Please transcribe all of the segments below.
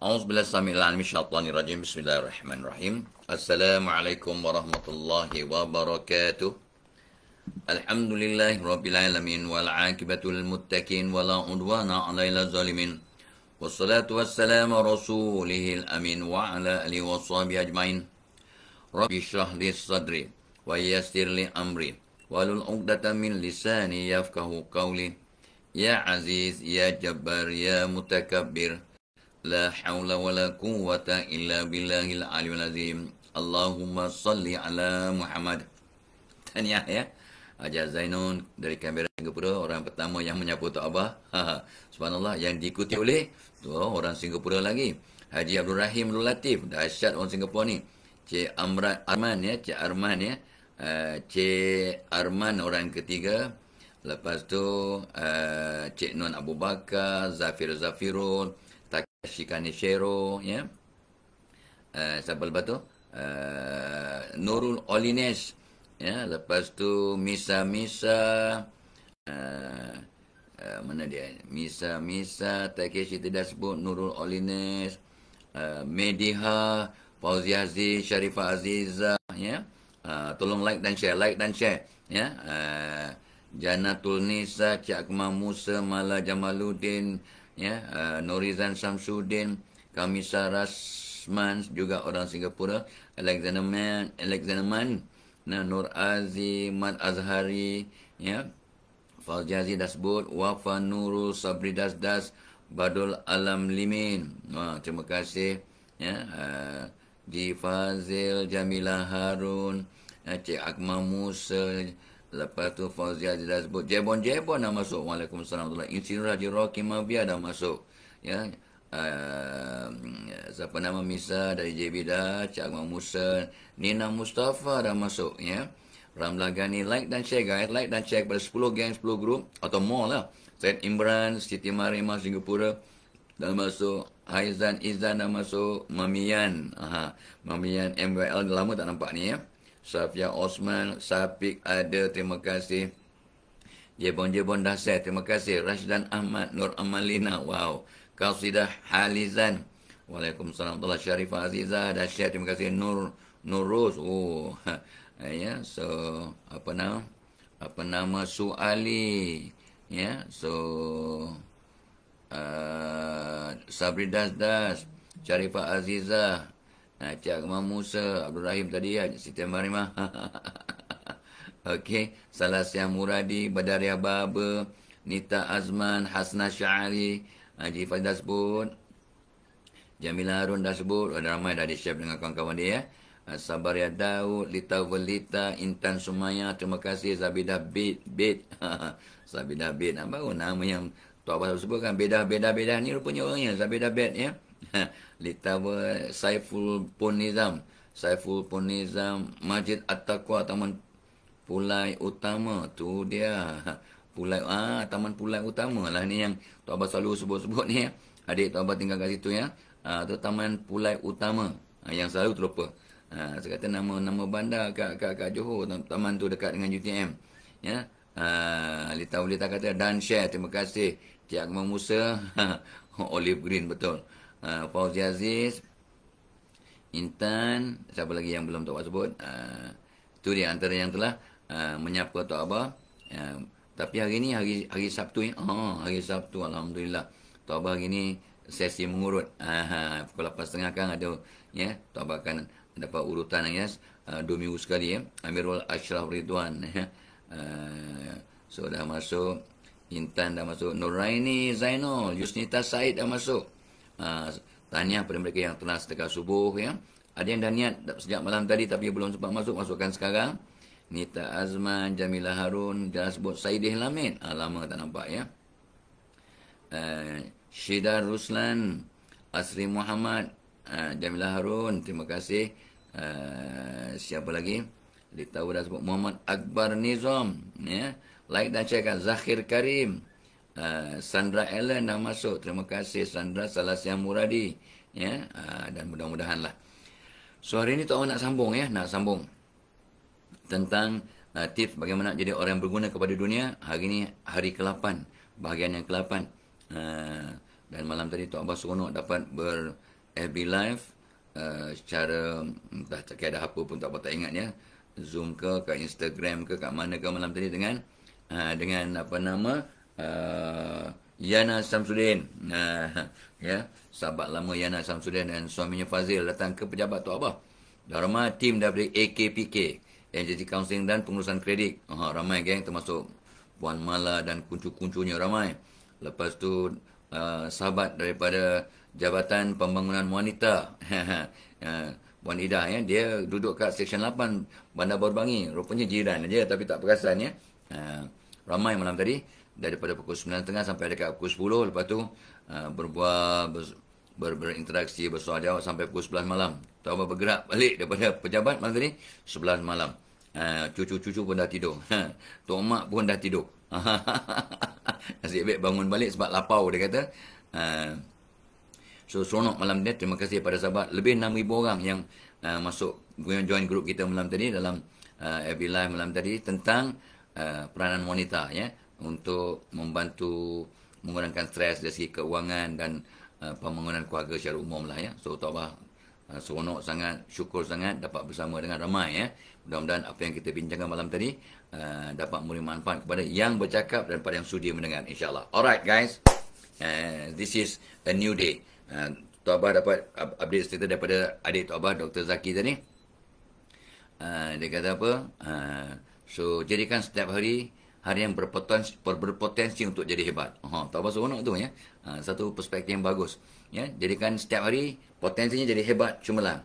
أعوذ بالله السميع العليم الشيطان الرجيم بسم الله الرحمن الرحيم السلام عليكم ورحمة الله وبركاته الحمد لله رب العالمين والعاقبة للمتقين ولا عدوان على الظالمين والصلاة والسلام رسوله الأمين وعلى آله وصحبه أجمعين رب اشرح لي صدري ويسر لي أمري واحلل عقدة من لساني يفقه قولي يا عزيز يا جبار يا متكبر لا حول ولا قوة إلا بالله العلي العظيم اللهم صل على محمد تانية يا Ajar Zainun dari Kamera Singapura, orang pertama yang menyapu Tok Abah. Subhanallah, yang diikuti oleh dua orang Singapura lagi. Haji Abdul Rahim Abdul Latif, dahsyat orang Singapura ni. Cik Amran Arman ya, Cik Arman ya. Uh, Arman orang ketiga. Lepas tu, uh, Nun Abu Bakar, Zafir Zafirul. Shikani Shero, ya. Yeah. Uh, siapa lepas tu? Uh, Nurul Olines, ya. Lepas tu Misa Misa, uh, uh, mana dia? Misa Misa, Takeshi tidak sebut Nurul Olines, uh, Mediha, Fauzi Aziz, Sharifah Aziza, ya. Uh, tolong like dan share, like dan share, ya. Uh, Jana Tulnisa, Cik Akmah Musa, Malah Jamaluddin, Jamaluddin, ya uh, eh, Norizan Samsudin, Kamisa Rasman juga orang Singapura, Alexander Man, Alexander Man, nah, Nur Azim, Mat Azhari, ya. Faljazi Dasbud, Wafa Nurul Sabri Das Das, Badul Alam Limin. Wah, terima kasih ya. Uh, eh, Ji Fazil, Jamilah Harun, Encik eh, Akmal Musa, Lepas tu Fauzia dia dah sebut Jebon-Jebon dah masuk Waalaikumsalam Insinyur Haji Rocky Mabia dah masuk Ya uh, Siapa nama Misa dari Jebida Cik Ahmad Musa Nina Mustafa dah masuk Ya Ramlah Gani like dan share guys Like dan share kepada 10 gang 10 group Atau more lah Said Imran Siti Marimah Singapura Dah masuk Haizan Izan dah masuk Mamiyan Aha. Mamiyan MYL Lama tak nampak ni ya Safia Osman, Sapik ada, terima kasih. Jebon-jebon Dasar, terima kasih. Rashdan Ahmad, Nur Amalina, wow. Kasidah Halizan. Waalaikumsalam warahmatullahi Syarifah Azizah, Dasar, terima kasih. Nur Nur Nurus, oh. Ha. Ya, yeah. so, apa nama? Apa nama Suali? Ya, yeah. so... Uh, Sabri Das Das, Syarifah Azizah, Nah, cik Imam Musa Abdul Rahim tadi ya, Siti Marimah. Okey, Salah Siang Muradi, Badaria Baba, Nita Azman, Hasna Syari, Haji Fadil dah sebut. Jamila Harun dah sebut. Ada ramai dah di share dengan kawan-kawan dia. Ya. Ah, Sabaria Daud, Lita Velita, Intan Sumaya. Terima kasih Zabidah Bid. Bid. Zabidah Bid. Nah, baru nama yang Tuan Abah sebutkan. Bedah, bedah, bedah. beda ni rupanya orangnya. Zabidah Bid. Ya ditawa Saiful Punizam Saiful Punizam Masjid At-Taqwa Taman Pulai Utama tu dia Pulai ah Taman Pulai Utama lah ni yang Tok Abah selalu sebut-sebut ni ya. Adik Tok Abah tinggal kat situ ya. Ah tu Taman Pulai Utama ah, yang selalu terlupa. Ah saya kata nama nama bandar kat kat, kat Johor taman tu dekat dengan UTM. Ya. Ah Lita boleh kata dan share terima kasih Cik Akmal Musa Olive Green betul uh, Fauzi Aziz Intan Siapa lagi yang belum Tok sebut uh, Itu dia antara yang telah uh, ah, Menyapa Tok Abah uh, Tapi hari ini hari, hari Sabtu ini, oh, Hari Sabtu Alhamdulillah Tok Abah hari ni sesi mengurut uh, Pukul 8.30 kan ada ya? Tok Abah akan dapat urutan ya? Uh, dua minggu sekali ya? Amirul Ashraf Ridwan ya? Uh, so dah masuk Intan dah masuk Nuraini Zainal Yusnita Said dah masuk tahniah ha, pada mereka yang telah setengah subuh ya. Ada yang dah niat sejak malam tadi tapi belum sempat masuk, masukkan sekarang. Nita Azman, Jamilah Harun, dah sebut Saidih Lamin. Ah, lama tak nampak ya. Uh, eh, Syedar Ruslan, Asri Muhammad, uh, eh, Jamilah Harun, terima kasih. Uh, siapa lagi? Dia tahu dah sebut Muhammad Akbar Nizam. Ya. Like dan cakap Zakhir Karim. Ah, Sandra Allen dah masuk. Terima kasih Sandra Salasian Muradi. Ya, uh, dan mudah-mudahan lah. So hari ini tuan nak sambung ya, nak sambung tentang uh, tips bagaimana jadi orang yang berguna kepada dunia. Hari ini hari ke-8, bahagian yang ke-8. Uh, dan malam tadi Tok Abah seronok dapat ber FB eh, live uh, secara entah tak ada apa pun tak apa tak ingat ya. Zoom ke ke Instagram ke kat mana ke malam tadi dengan uh, dengan apa nama uh, Yana Samsudin. Nah, eh, ya, sahabat lama Yana Samsudin dan suaminya Fazil datang ke pejabat Tok Abah. Ramai tim daripada AKPK, Agency Counseling dan Pengurusan Kredit. Uh, ramai geng termasuk Puan Mala dan kuncu-kuncunya ramai. Lepas tu uh, sahabat daripada Jabatan Pembangunan Wanita. Puan Ida ya, dia duduk kat Seksyen 8 Bandar Baru Bangi. Rupanya jiran aja tapi tak perasan ya. ramai malam tadi daripada pukul 9.30 sampai dekat pukul 10 lepas tu uh, berbual ber, berinteraksi bersoal jawab sampai pukul 11 malam tahu bergerak balik daripada pejabat malam tadi 11 malam uh, cucu-cucu pun dah tidur tok mak pun dah tidur nasib baik bangun balik sebab lapau dia kata uh, So, seronok malam ni. Terima kasih kepada sahabat. Lebih 6,000 orang yang uh, masuk join grup kita malam tadi dalam uh, every live malam tadi tentang uh, peranan wanita. Ya untuk membantu mengurangkan stres dari segi keuangan dan uh, pembangunan keluarga secara umum lah ya. So tawabah uh, seronok sangat, syukur sangat dapat bersama dengan ramai ya. Mudah-mudahan apa yang kita bincangkan malam tadi uh, dapat memberi manfaat kepada yang bercakap dan pada yang sudi mendengar insyaAllah. Alright guys, uh, this is a new day. Uh, tawabah dapat update cerita daripada adik tawabah Dr. Zaki tadi. Uh, dia kata apa? Uh, so jadikan setiap hari hari yang berpotensi, berpotensi untuk jadi hebat. Ha, tak apa seronok tu ya. Ha, satu perspektif yang bagus. Ya, jadikan setiap hari potensinya jadi hebat cumalah.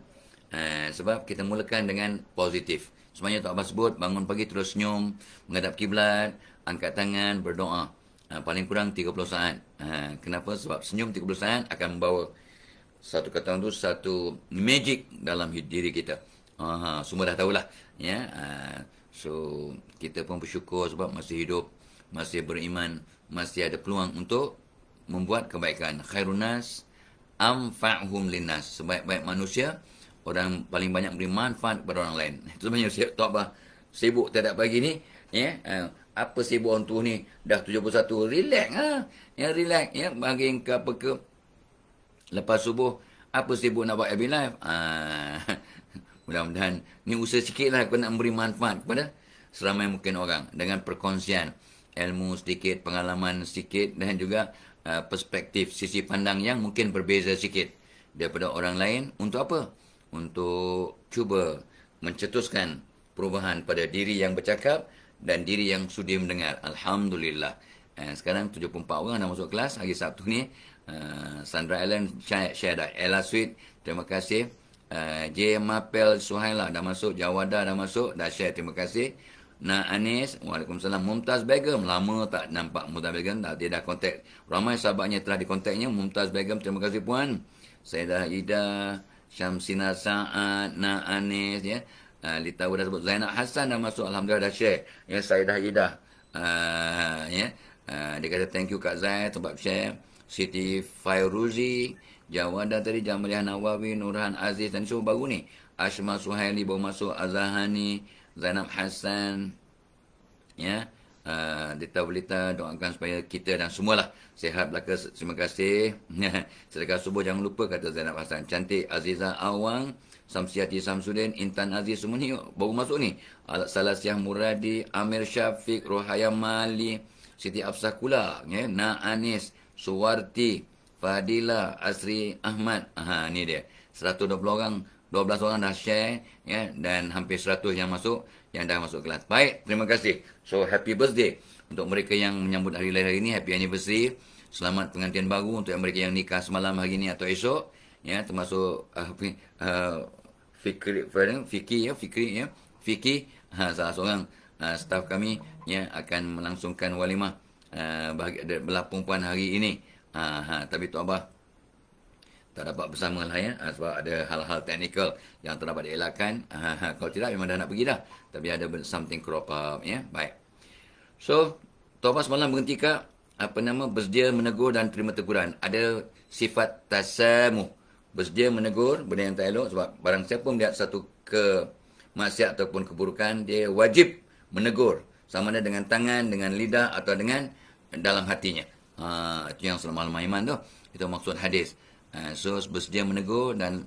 Ha, sebab kita mulakan dengan positif. Semuanya tak apa sebut, bangun pagi terus senyum, menghadap kiblat, angkat tangan, berdoa. Ha, paling kurang 30 saat. Ha, kenapa? Sebab senyum 30 saat akan membawa satu kata tu satu magic dalam diri kita. Ha, semua dah tahulah. Ya, ha, So kita pun bersyukur sebab masih hidup, masih beriman, masih ada peluang untuk membuat kebaikan. Khairunas amfa'hum linnas. Sebaik-baik manusia orang paling banyak beri manfaat kepada orang lain. Itu sebenarnya siap tak apa. Sibuk tiada pagi ni, ya. Yeah? apa sibuk orang tua ni? Dah 71, relax ah. Ha? Ya yeah, relax ya bagi ke apa ke lepas subuh apa sibuk nak buat happy life? Ah. Mudah-mudahan ni usaha sikit lah aku nak memberi manfaat kepada seramai mungkin orang dengan perkongsian ilmu sedikit, pengalaman sedikit dan juga uh, perspektif sisi pandang yang mungkin berbeza sikit daripada orang lain untuk apa? Untuk cuba mencetuskan perubahan pada diri yang bercakap dan diri yang sudi mendengar. Alhamdulillah. Uh, sekarang 74 orang dah masuk kelas hari Sabtu ni. Uh, Sandra Allen, Syahda, Ella Sweet. Terima kasih. Eh, J Mapel Suhaila lah. dah masuk, Jawada dah masuk, dah share terima kasih. Nak Anis, Waalaikumsalam. Mumtaz Begum, lama tak nampak Mumtaz Begum, tak dia dah contact. Ramai sahabatnya telah dikontaknya, Mumtaz Begum, terima kasih puan. Saidah Ida, Syamsina Sa'ad, Nak Anis, ya. Eh, Lita Wada sebut, Zainab Hassan dah masuk, Alhamdulillah dah share. Ya, Saidah Ida. Uh, ya. Uh, dia kata, thank you Kak Zai sebab share. Siti Fairuzi, Fairuzi. Jawadah tadi Jamriah Nawawi Nurhan Aziz dan semua baru ni Ashma Suhaili Bawa masuk Azahani Zainab Hassan ya uh, ah, Dita Belita doakan supaya kita dan semualah sehat belaka terima kasih sedekah subuh jangan lupa kata Zainab Hassan cantik Aziza Awang Samsiati Samsudin Intan Aziz semua ni baru masuk ni Salasiah Muradi Amir Syafiq Rohaya Mali Siti Afsah Kula ya? Na Anis Suwarti Fadila Asri Ahmad. Ha, ni dia. 120 orang, 12 orang dah share ya dan hampir 100 yang masuk yang dah masuk kelas. Baik, terima kasih. So happy birthday untuk mereka yang menyambut hari lahir hari ini, happy anniversary. Selamat pengantian baru untuk mereka yang nikah semalam hari ini atau esok ya termasuk uh, uh, Fikri, Fadil, Fikri ya, Fikri ya. Fikri ha, salah seorang uh, staff kami ya akan melangsungkan walimah uh, bahagian belah perempuan hari ini. Ha, ha, tapi Tuan Abah tak dapat bersama lah ya. Ha, sebab ada hal-hal teknikal yang tak dapat dielakkan. Ha, ha, ha kalau tidak memang dah nak pergi dah. Tapi ada something crop up ya. Baik. So, Tuan Abah semalam berhenti kak. Apa nama? Bersedia menegur dan terima teguran. Ada sifat tasamu. Bersedia menegur benda yang tak elok. Sebab barang siapa melihat satu ke maksiat ataupun keburukan, dia wajib menegur. Sama ada dengan tangan, dengan lidah atau dengan dalam hatinya. Ah, itu yang selama al iman tu itu maksud hadis uh, so bersedia menegur dan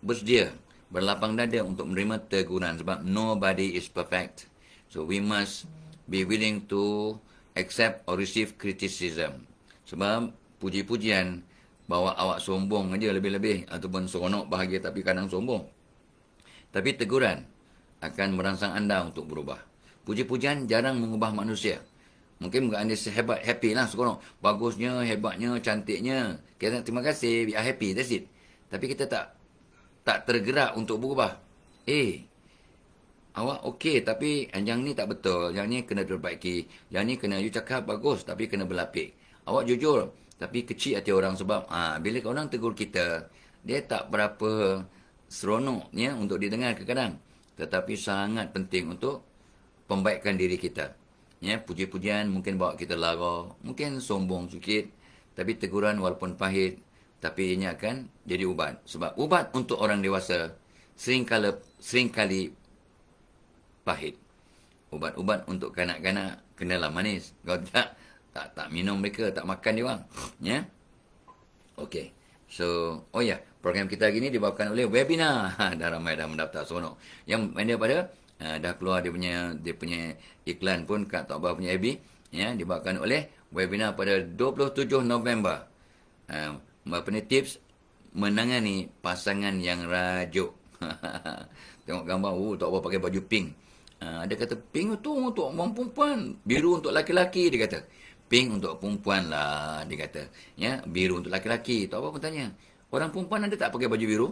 bersedia berlapang dada untuk menerima teguran sebab nobody is perfect so we must be willing to accept or receive criticism sebab puji-pujian bahawa awak sombong aja lebih-lebih ataupun seronok bahagia tapi kadang sombong tapi teguran akan merangsang anda untuk berubah puji-pujian jarang mengubah manusia Mungkin bukan anda sehebat, happy lah sekolah. Bagusnya, hebatnya, cantiknya. Kita nak terima kasih, we are happy, that's it. Tapi kita tak tak tergerak untuk berubah. Eh, awak okey tapi yang ni tak betul. Yang ni kena diperbaiki. Yang ni kena, you cakap bagus tapi kena berlapik. Awak jujur tapi kecil hati orang sebab ha, bila orang tegur kita, dia tak berapa seronoknya untuk didengar kekadang Tetapi sangat penting untuk pembaikan diri kita ya puji-pujian mungkin bawa kita lara mungkin sombong sikit tapi teguran walaupun pahit tapi ini akan jadi ubat sebab ubat untuk orang dewasa sering kali pahit ubat-ubat untuk kanak-kanak kenalah manis kau tak tak tak minum mereka tak makan dia orang ya okey so oh ya yeah. program kita hari ini dibawakan oleh webinar ha, dah ramai dah mendaftar sono yang mana pada Eh, dah keluar dia punya dia punya iklan pun kat Taubah punya FB ya dibuatkan oleh webinar pada 27 November. Uh, eh, apa ni tips menangani pasangan yang rajuk. Tengok gambar oh Taubah pakai baju pink. Uh, eh, dia kata pink tu untuk perempuan, biru untuk laki-laki dia kata. Pink untuk perempuan lah dia kata. Ya, biru untuk laki-laki. Taubah pun tanya, orang perempuan ada tak pakai baju biru?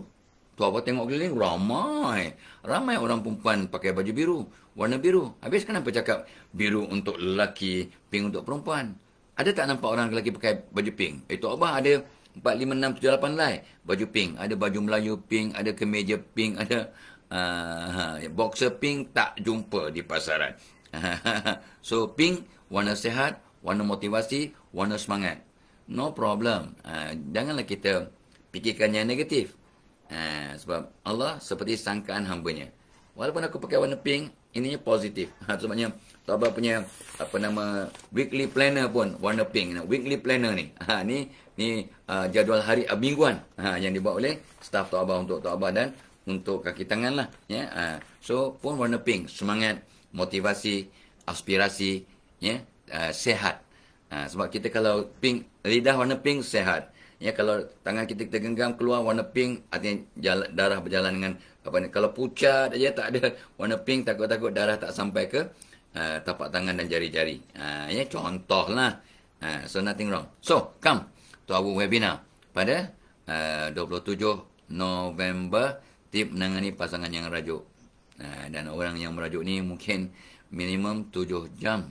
Tua apa tengok keliling, ramai. Ramai orang perempuan pakai baju biru. Warna biru. Habis apa cakap biru untuk lelaki, pink untuk perempuan? Ada tak nampak orang lelaki pakai baju pink? itu Tua apa ada 4, 5, 6, 7, 8 lain Baju pink. Ada baju Melayu pink, ada kemeja pink, ada uh, boxer pink tak jumpa di pasaran. so, pink warna sehat, warna motivasi, warna semangat. No problem. Uh, janganlah kita fikirkan yang negatif. Ha, sebab Allah seperti sangkaan hambanya. Walaupun aku pakai warna pink, ininya positif. Ha, sebabnya Taubah punya apa nama weekly planner pun warna pink. Weekly planner ni. Ha, ni ni uh, jadual hari uh, mingguan ha, yang dibuat oleh staff Taubah untuk Taubah dan untuk kaki tangan lah. Ya? Ha, so pun warna pink. Semangat, motivasi, aspirasi, ya? Uh, sehat. Ha, sebab kita kalau pink, lidah warna pink, sehat ya kalau tangan kita kita genggam keluar warna pink artinya jalan, darah berjalan dengan apa ni kalau pucat aja tak ada warna pink takut-takut darah tak sampai ke uh, tapak tangan dan jari-jari uh, ya lah uh, so nothing wrong so come to our webinar pada uh, 27 November tip menangani pasangan yang rajuk uh, dan orang yang merajuk ni mungkin minimum 7 jam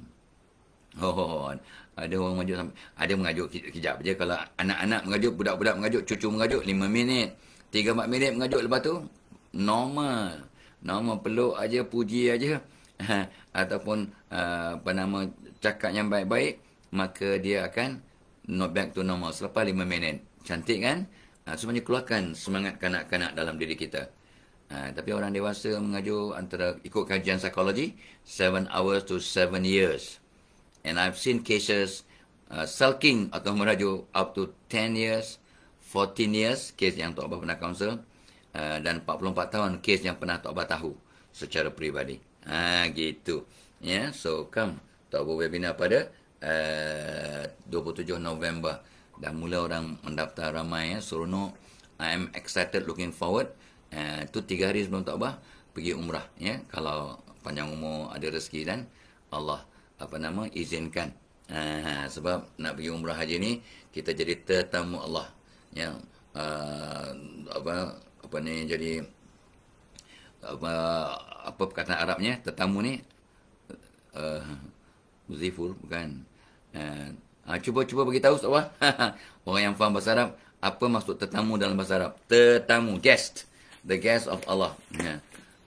Oh, ada orang mengajuk sampai ada mengajuk kejap je kalau anak-anak mengajuk budak-budak mengajuk cucu mengajuk 5 minit 3 4 minit mengajuk lepas tu normal normal peluk aja puji aja ataupun uh, apa nama cakap yang baik-baik maka dia akan not back to normal selepas 5 minit cantik kan uh, sebenarnya keluarkan semangat kanak-kanak dalam diri kita uh, tapi orang dewasa mengajuk antara ikut kajian psikologi 7 hours to 7 years and I've seen cases uh, sulking atau merajuk up to 10 years, 14 years case yang Tok Abah pernah kaunsel uh, dan 44 tahun case yang pernah Tok Abah tahu secara peribadi. Ha, gitu. Ya, yeah, so come Tok Abah webinar pada uh, 27 November dan mula orang mendaftar ramai ya, seronok. I am excited looking forward. Itu uh, tiga hari sebelum Tok Abah pergi umrah ya. Yeah, kalau panjang umur ada rezeki dan Allah apa nama izinkan ha, ha, sebab nak pergi umrah haji ni kita jadi tetamu Allah ya uh, apa apa ni jadi apa apa perkataan Arabnya tetamu ni uh, eh, Muziful bukan uh, cuba-cuba bagi tahu sebab orang yang faham bahasa Arab apa maksud tetamu dalam bahasa Arab tetamu guest the guest of Allah ya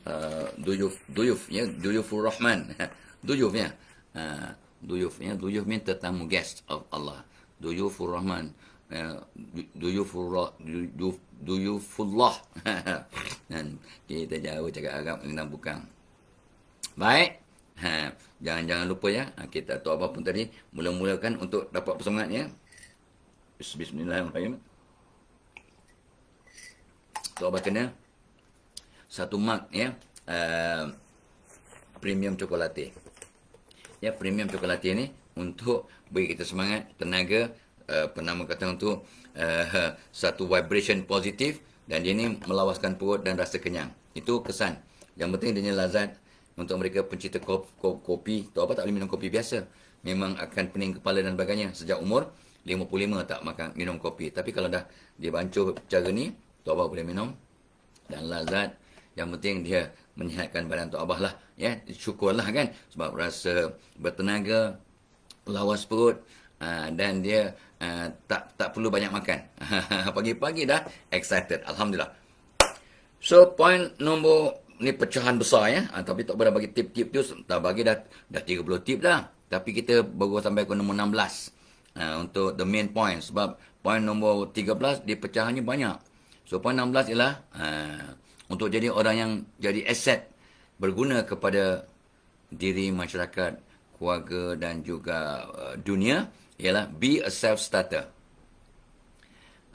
uh, yeah, do you for rahman do you, yeah. Ha, duyuf ya duyuf min tetamu guest of Allah duyuful rahman ya, duyuful duyufullah dan kita jauh cakap agak kita bukan baik ha, jangan jangan lupa ya ha, kita tahu apa pun tadi mula-mulakan untuk dapat bersemangat ya bismillahirrahmanirrahim tu apa kena satu mark ya uh, premium coklatih ya premium untuk latte ni untuk bagi kita semangat, tenaga, uh, eh, penama kata untuk uh, satu vibration positif dan dia ni melawaskan perut dan rasa kenyang. Itu kesan. Yang penting dia ni lazat untuk mereka pencinta kopi, kopi, kopi tu apa tak boleh minum kopi biasa. Memang akan pening kepala dan sebagainya sejak umur 55 tak makan minum kopi. Tapi kalau dah dia bancuh cara ni, tu apa boleh minum dan lazat. Yang penting dia menyihatkan badan untuk Abah lah. Ya, syukur lah kan. Sebab rasa bertenaga, lawas perut ah, dan dia ah, tak tak perlu banyak makan. Pagi-pagi dah excited. Alhamdulillah. So, point nombor ni pecahan besar ya. Ah, tapi tak pernah bagi tip-tip tu. Tak bagi dah, dah 30 tip dah. Tapi kita baru sampai ke nombor 16. Ha, untuk the main point. Sebab point nombor 13 dia pecahannya banyak. So, point 16 ialah untuk jadi orang yang jadi aset berguna kepada diri masyarakat, keluarga dan juga uh, dunia ialah be a self starter.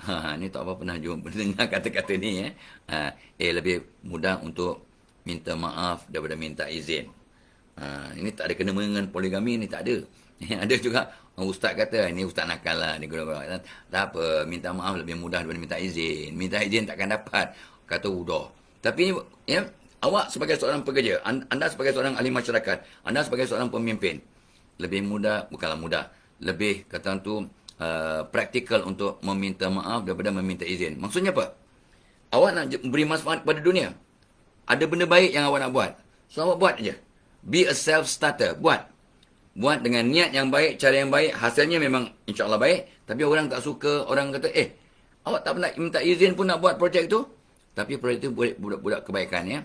Ha ni tak apa pernah jumpa dengar kata-kata ni eh. Ha, eh lebih mudah untuk minta maaf daripada minta izin. Ha, ini tak ada kena dengan poligami ni tak ada. Yang eh, ada juga ustaz kata ah, ini ustaz nakal lah ni guru Tak apa minta maaf lebih mudah daripada minta izin. Minta izin takkan dapat kata udah. Tapi ini, ya, awak sebagai seorang pekerja, anda sebagai seorang ahli masyarakat, anda sebagai seorang pemimpin, lebih mudah, bukanlah mudah, lebih kata tu uh, praktikal untuk meminta maaf daripada meminta izin. Maksudnya apa? Awak nak beri manfaat kepada dunia. Ada benda baik yang awak nak buat. So, awak buat aja. Be a self-starter. Buat. Buat dengan niat yang baik, cara yang baik. Hasilnya memang insyaAllah baik. Tapi orang tak suka, orang kata, eh, awak tak pernah minta izin pun nak buat projek tu? tapi proyek itu boleh budak-budak kebaikan ya.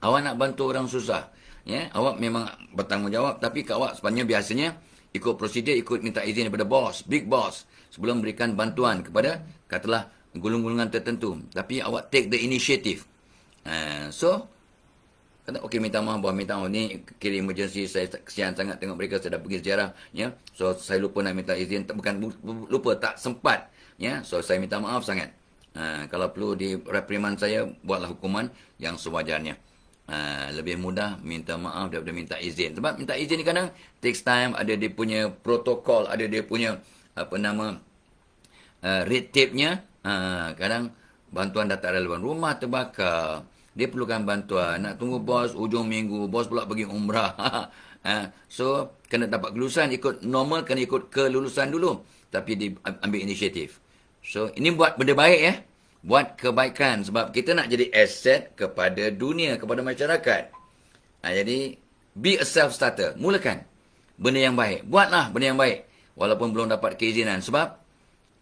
Awak nak bantu orang susah. Ya, awak memang bertanggungjawab tapi kat awak sebenarnya biasanya ikut prosedur, ikut minta izin daripada bos, big boss sebelum berikan bantuan kepada katalah gulung-gulungan tertentu. Tapi awak take the initiative. Uh, so kata okey minta maaf bahawa minta maaf ni kirim emergency saya kesian sangat tengok mereka saya dah pergi sejarah ya. So saya lupa nak minta izin bukan lupa tak sempat ya. So saya minta maaf sangat. Ha, kalau perlu di Repriman saya, buatlah hukuman yang sewajarnya. Ha, lebih mudah minta maaf daripada minta izin. Sebab minta izin ni kadang takes time, ada dia punya protokol, ada dia punya apa nama uh, red tape-nya. Ha, kadang bantuan dah relevan. Rumah terbakar, dia perlukan bantuan. Nak tunggu bos ujung minggu, bos pula pergi umrah. ha, so, kena dapat kelulusan. Ikut normal, kena ikut kelulusan dulu. Tapi diambil inisiatif. So, ini buat benda baik ya. Buat kebaikan sebab kita nak jadi aset kepada dunia, kepada masyarakat. Ha, jadi, be a self-starter. Mulakan benda yang baik. Buatlah benda yang baik. Walaupun belum dapat keizinan sebab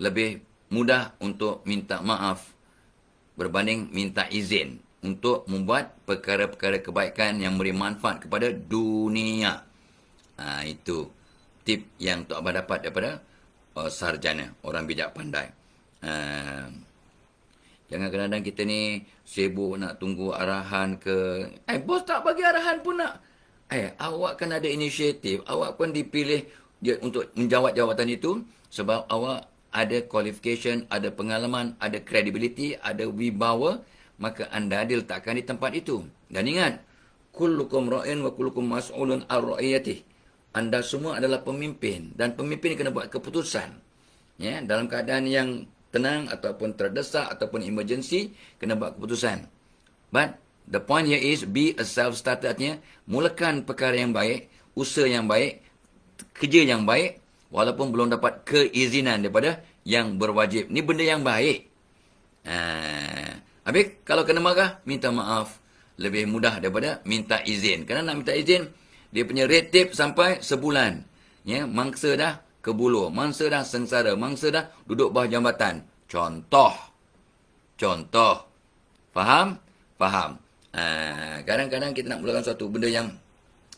lebih mudah untuk minta maaf berbanding minta izin untuk membuat perkara-perkara kebaikan yang memberi manfaat kepada dunia. Ha, itu tip yang Tok Abah dapat daripada uh, sarjana, orang bijak pandai. Ha. Jangan kadang-kadang kita ni sibuk nak tunggu arahan ke. Eh, bos tak bagi arahan pun nak. Eh, awak kan ada inisiatif. Awak pun dipilih dia untuk menjawab jawatan itu. Sebab awak ada qualification, ada pengalaman, ada credibility, ada wibawa. Maka anda diletakkan di tempat itu. Dan ingat, Kullukum ra'in wa kullukum mas'ulun ar-ra'iyatih. Anda semua adalah pemimpin. Dan pemimpin kena buat keputusan. Ya, dalam keadaan yang tenang ataupun terdesak ataupun emergency, kena buat keputusan. But the point here is be a self-starter artinya mulakan perkara yang baik, usaha yang baik, kerja yang baik walaupun belum dapat keizinan daripada yang berwajib. Ni benda yang baik. Ha. Habis kalau kena marah, minta maaf lebih mudah daripada minta izin. Kerana nak minta izin, dia punya red tape sampai sebulan. Ya, mangsa dah kebuluh, mangsa dah sengsara, mangsa dah duduk bawah jambatan. Contoh. Contoh. Faham? Faham. Ah, kadang-kadang ha, kita nak mulakan suatu benda yang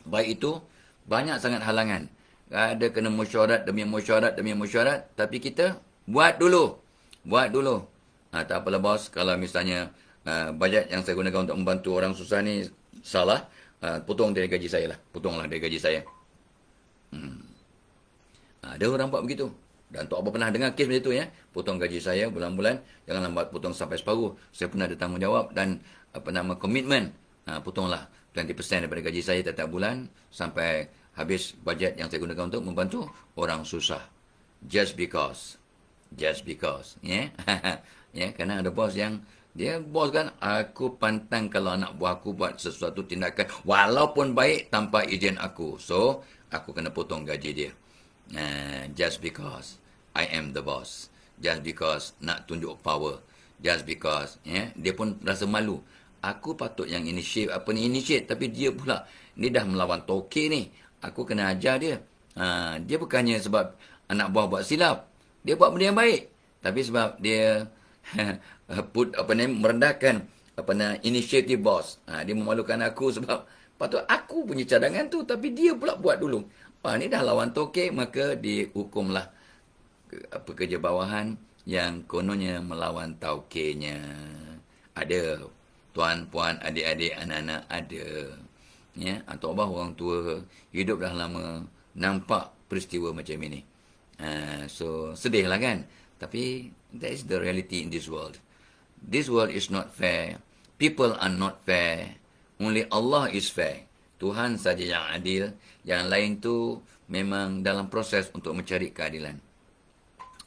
baik itu, banyak sangat halangan. Ada kena musyarat demi musyarat demi musyarat. Tapi kita buat dulu. Buat dulu. Ha, tak apalah bos, kalau misalnya uh, bajet yang saya gunakan untuk membantu orang susah ni salah, uh, potong dari gaji saya lah. Potonglah dari gaji saya. Hmm. Ha, dia orang buat begitu. Dan Tok Abah pernah dengar kes macam itu ya. Potong gaji saya bulan-bulan. Jangan lambat potong sampai separuh. Saya pernah ada tanggungjawab dan apa nama komitmen. Ha, potonglah 20% daripada gaji saya tiap bulan. Sampai habis bajet yang saya gunakan untuk membantu orang susah. Just because. Just because. Ya. Yeah? ya. Yeah? Kerana ada bos yang dia bos kan, aku pantang kalau anak buah aku buat sesuatu tindakan walaupun baik tanpa izin aku. So, aku kena potong gaji dia. Eh, just because I am the boss, just because nak tunjuk power, just because yeah, dia pun rasa malu. Aku patut yang initiate apa ni initiate tapi dia pula ni dah melawan toke ni. Aku kena ajar dia. Ha, dia bukannya sebab anak buah buat silap. Dia buat benda yang baik. Tapi sebab dia put apa ni merendahkan apa ni initiative boss. Ha, dia memalukan aku sebab patut aku punya cadangan tu tapi dia pula buat dulu. Ah ini dah lawan toke maka dihukumlah pekerja bawahan yang kononnya melawan taukenya. Ada tuan puan adik-adik anak-anak ada. Ya, atau bah orang tua hidup dah lama nampak peristiwa macam ini. Uh, so sedihlah kan. Tapi that is the reality in this world. This world is not fair. People are not fair. Only Allah is fair. Tuhan saja yang adil. Yang lain tu memang dalam proses untuk mencari keadilan.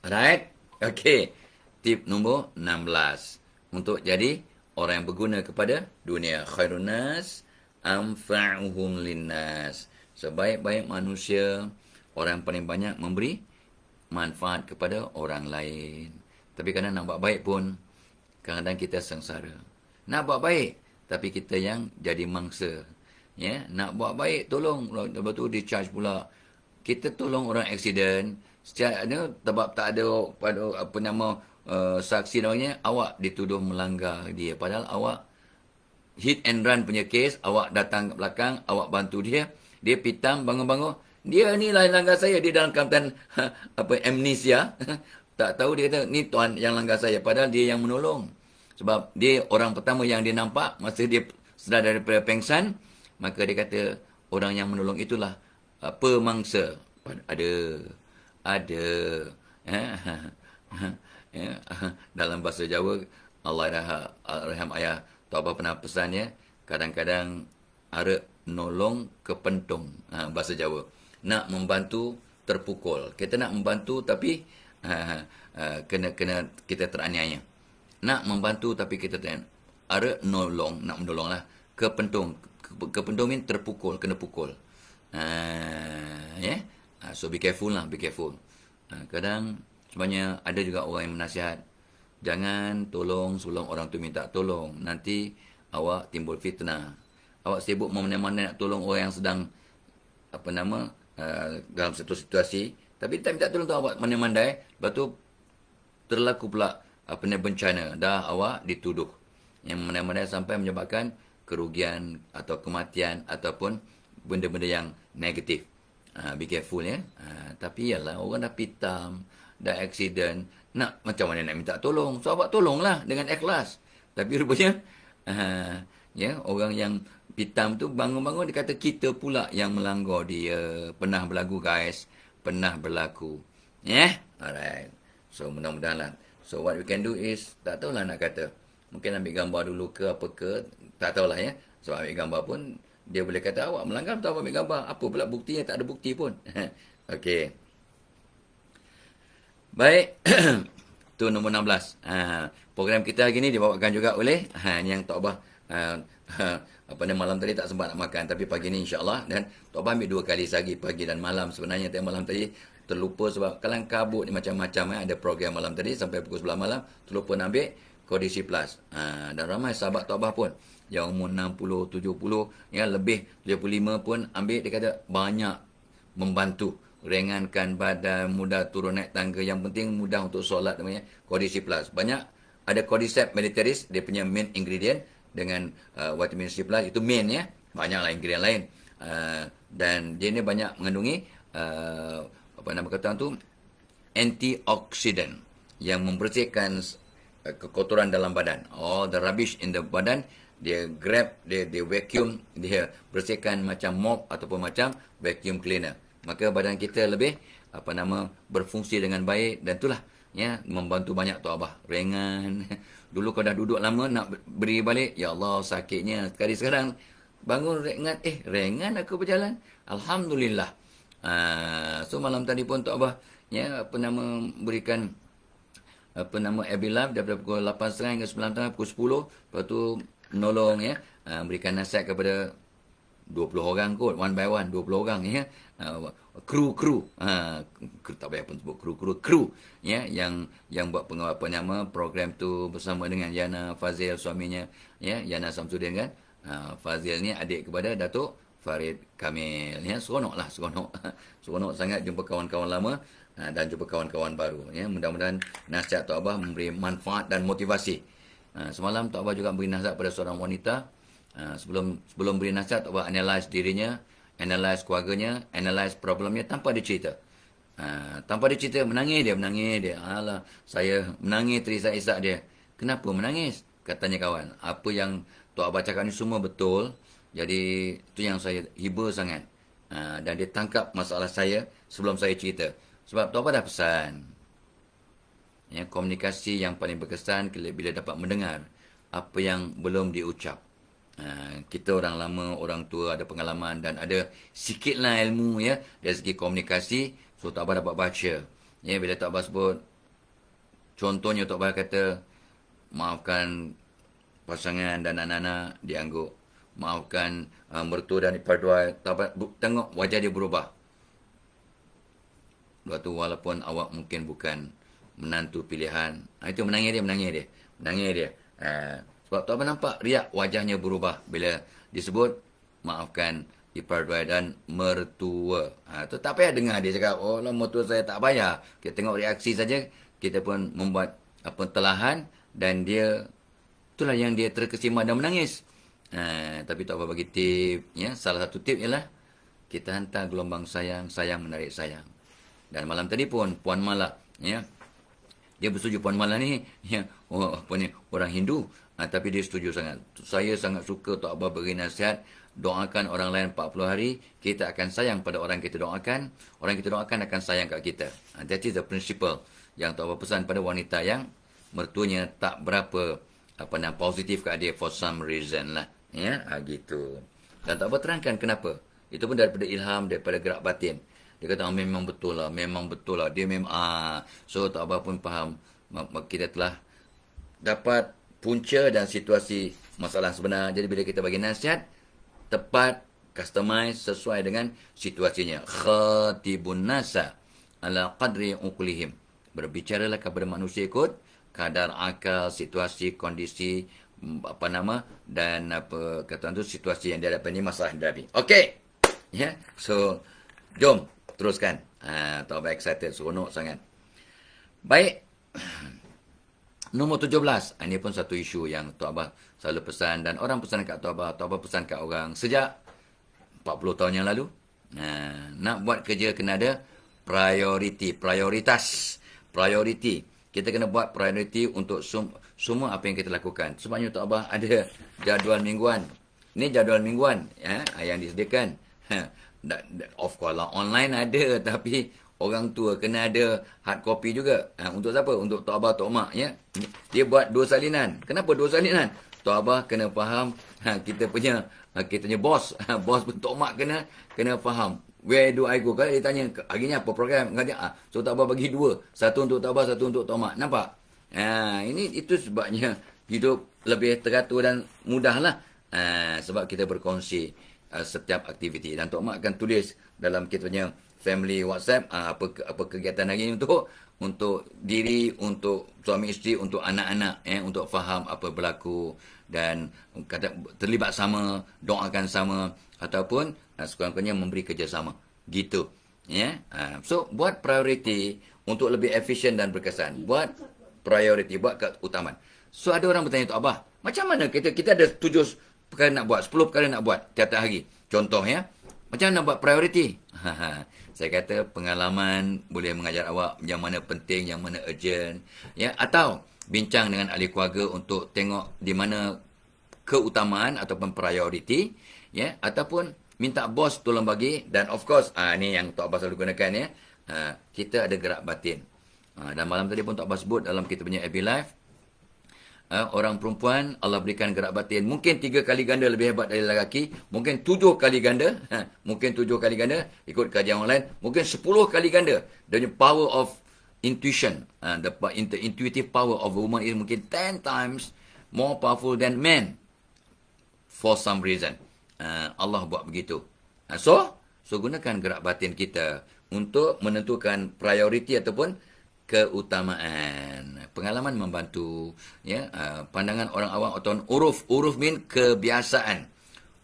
Alright? Okey, Tip nombor 16. Untuk jadi orang yang berguna kepada dunia. Khairunas amfa'uhum linnas. Sebaik-baik manusia, orang paling banyak memberi manfaat kepada orang lain. Tapi kadang nak buat baik pun, kadang-kadang kita sengsara. Nak buat baik, tapi kita yang jadi mangsa ya nak buat baik tolong lepas tu di charge pula kita tolong orang aksiden secara ni sebab tak ada pada apa nama uh, saksi namanya awak dituduh melanggar dia padahal awak hit and run punya kes. awak datang ke belakang awak bantu dia dia pitam bangun-bangun dia ni lah langgar saya dia dalam kamtan apa amnesia tak tahu dia kata ni tuan yang langgar saya padahal dia yang menolong sebab dia orang pertama yang dia nampak masa dia sedar daripada pengsan maka dia kata orang yang menolong itulah uh, pemangsa ada ada eh, eh dalam bahasa Jawa Allah rahmat ayah tak apa pernah pesannya? kadang-kadang ada nolong kepentung ha, bahasa Jawa nak membantu terpukul kita nak membantu tapi ha, ha, kena kena kita teraniaya nak membantu tapi kita teraniaya ada nolong nak menolonglah kepentung ke pendomin terpukul kena pukul uh, ya yeah? uh, so be careful lah be careful uh, kadang sebenarnya ada juga orang yang menasihat jangan tolong sebelum orang tu minta tolong nanti awak timbul fitnah awak sibuk memandai-mandai nak tolong orang yang sedang apa nama uh, dalam satu situasi tapi tak minta tolong tu awak mandai-mandai eh. lepas tu terlaku pula apa uh, bencana dah awak dituduh yang mana-mana sampai menyebabkan kerugian atau kematian ataupun benda-benda yang negatif. Uh, be careful ya. Uh, tapi ialah orang dah pitam, dah accident, nak macam mana nak minta tolong? Sahabat tolonglah dengan ikhlas. Tapi rupanya uh, ya orang yang pitam tu bangun-bangun dia kata kita pula yang melanggar dia. Pernah berlaku guys, pernah berlaku. Ya. Yeah? Alright. So mudah-mudahan lah. So what we can do is tak tahulah nak kata. Mungkin ambil gambar dulu ke apa ke tak tahulah ya. Sebab ambil gambar pun, dia boleh kata awak melanggar atau awak ambil gambar. Apa pula buktinya? Tak ada bukti pun. Okey. Baik. tu nombor 16. Ha, program kita hari ni dibawakan juga oleh ha, yang Tokbah. Ha, ha, apa ni malam tadi tak sempat nak makan. Tapi pagi ni insyaAllah. Dan Tokbah ambil dua kali sehari. Pagi dan malam sebenarnya. tadi malam tadi terlupa sebab kalang kabut ni macam-macam. Ha, ada program malam tadi sampai pukul 11 malam. Terlupa nak ambil kondisi plus. Ha, dan ramai sahabat Tokbah pun yang umur 60, 70, ya lebih 75 pun ambil dia kata banyak membantu ringankan badan, mudah turun naik tangga. Yang penting mudah untuk solat namanya kodisi plus. Banyak ada kodisep militeris dia punya main ingredient dengan uh, vitamin C plus itu main ya. Banyaklah ingredient lain. Uh, dan dia ni banyak mengandungi uh, apa nama kata tu antioxidant yang membersihkan uh, kekotoran dalam badan. All the rubbish in the badan dia grab dia dia vacuum dia bersihkan macam mop ataupun macam vacuum cleaner maka badan kita lebih apa nama berfungsi dengan baik dan itulah ya membantu banyak tu abah ringan dulu kau dah duduk lama nak beri balik ya Allah sakitnya sekali sekarang bangun ringan eh ringan aku berjalan alhamdulillah uh, so malam tadi pun tu abah ya apa nama berikan apa nama Abby Love daripada pukul 8.30 hingga 9.30 pukul 10 lepas tu menolong ya ah, berikan nasihat kepada 20 orang kot one by one 20 orang ya ah, kru kru ah, kru tak payah pun sebut kru kru kru ya yang yang buat pengawalan nama program tu bersama dengan Yana Fazil suaminya ya Yana Samsudin kan Fazil ni adik kepada Datuk Farid Kamil ya seronok lah seronok seronok sangat jumpa kawan-kawan lama dan jumpa kawan-kawan baru ya mudah-mudahan nasihat tu abah memberi manfaat dan motivasi Ha, semalam Tok Abah juga beri nasihat pada seorang wanita. Ha, sebelum sebelum beri nasihat, Tok Abah analyse dirinya, analyse keluarganya, analyse problemnya tanpa dia cerita. Ha, tanpa dia cerita, menangis dia, menangis dia. Alah, saya menangis terisak-isak dia. Kenapa menangis? Katanya kawan. Apa yang Tok Abah cakap ni semua betul. Jadi, itu yang saya hibur sangat. Ha, dan dia tangkap masalah saya sebelum saya cerita. Sebab Tok Abah dah pesan ya, komunikasi yang paling berkesan bila dapat mendengar apa yang belum diucap. Ha, kita orang lama, orang tua ada pengalaman dan ada sikitlah ilmu ya dari segi komunikasi. So tak apa dapat baca. Ya, bila tak apa sebut, contohnya tak apa kata, maafkan pasangan dan anak-anak dianggup. Maafkan uh, mertua dan ipar dua, tak tengok wajah dia berubah. Waktu walaupun awak mungkin bukan menantu pilihan. Ha, itu menangis dia, menangis dia. Menangis dia. Ha, sebab tu apa nampak riak wajahnya berubah bila disebut maafkan diperdua dan mertua. Ha, tu tak payah dengar dia cakap, oh lah mertua saya tak payah. Kita tengok reaksi saja, kita pun membuat apa telahan dan dia itulah yang dia terkesima dan menangis. Ha, tapi tak apa bagi tip, ya, salah satu tip ialah kita hantar gelombang sayang, sayang menarik sayang. Dan malam tadi pun Puan Malak, ya, dia bersetuju Puan malah ni ya, apa oh, ni orang Hindu ha, tapi dia setuju sangat saya sangat suka Tok Abah beri nasihat doakan orang lain 40 hari kita akan sayang pada orang kita doakan orang kita doakan akan sayang kat kita ha, that is the principle yang Tok Abah pesan pada wanita yang mertuanya tak berapa apa nak positif ke dia for some reason lah ya ha, gitu dan Tok Abah terangkan kenapa itu pun daripada ilham daripada gerak batin dia kata ah, memang betul lah memang betul lah dia memang ah. so tak apa pun faham kita telah dapat punca dan situasi masalah sebenar jadi bila kita bagi nasihat tepat customize sesuai dengan situasinya khatibun nasa ala qadri uqlihim berbicaralah kepada manusia ikut kadar akal situasi kondisi apa nama dan apa kata tu situasi yang dia hadapi ni masalah dia okey ya yeah. so jom teruskan. Ha, ah, tak baik excited, seronok sangat. Baik. Nombor 17. Ah, ini pun satu isu yang Tok Abah selalu pesan. Dan orang pesan kat Tok Abah. Tok Abah pesan kat orang sejak 40 tahun yang lalu. Ha, nak buat kerja kena ada priority. Prioritas. Priority. Kita kena buat priority untuk sum- semua apa yang kita lakukan. Sebabnya Tok Abah ada jadual mingguan. Ini jadual mingguan ya, yang disediakan. Ha, of course lah online ada tapi orang tua kena ada hard copy juga ha, untuk siapa untuk tok abah tok mak ya dia buat dua salinan kenapa dua salinan tok abah kena faham ha, kita punya ha, kita punya bos ha, bos pun tok mak kena kena faham where do i go kalau dia tanya hari ni apa program kata ah so tok abah bagi dua satu untuk tok abah satu untuk tok mak nampak ha, ini itu sebabnya hidup lebih teratur dan mudahlah ha, sebab kita berkongsi uh, setiap aktiviti dan Tok Mak akan tulis dalam kita punya family WhatsApp uh, apa apa kegiatan hari ini untuk untuk diri untuk suami isteri untuk anak-anak eh untuk faham apa berlaku dan kata terlibat sama doakan sama ataupun uh, sekurang-kurangnya memberi kerjasama gitu ya yeah? uh, so buat priority untuk lebih efisien dan berkesan buat priority buat keutamaan so ada orang bertanya tu abah macam mana kita kita ada tujuh perkara nak buat, 10 perkara nak buat tiap-tiap hari. Contoh ya. Macam mana nak buat prioriti? Saya kata pengalaman boleh mengajar awak yang mana penting, yang mana urgent. Ya? Atau bincang dengan ahli keluarga untuk tengok di mana keutamaan ataupun priority. Ya? Ataupun minta bos tolong bagi. Dan of course, ah, ini yang Tok Abah selalu gunakan. Ya? Ah, kita ada gerak batin. Ah, dan malam tadi pun Tok Abah sebut dalam kita punya FB life. Ha, orang perempuan Allah berikan gerak batin mungkin tiga kali ganda lebih hebat dari lelaki mungkin tujuh kali ganda ha, mungkin tujuh kali ganda ikut kajian orang lain mungkin sepuluh kali ganda dan power of intuition ha, the intuitive power of a woman is mungkin ten times more powerful than men for some reason Allah buat begitu so so gunakan gerak batin kita untuk menentukan prioriti ataupun keutamaan pengalaman membantu ya uh, pandangan orang awam atau uruf uruf min kebiasaan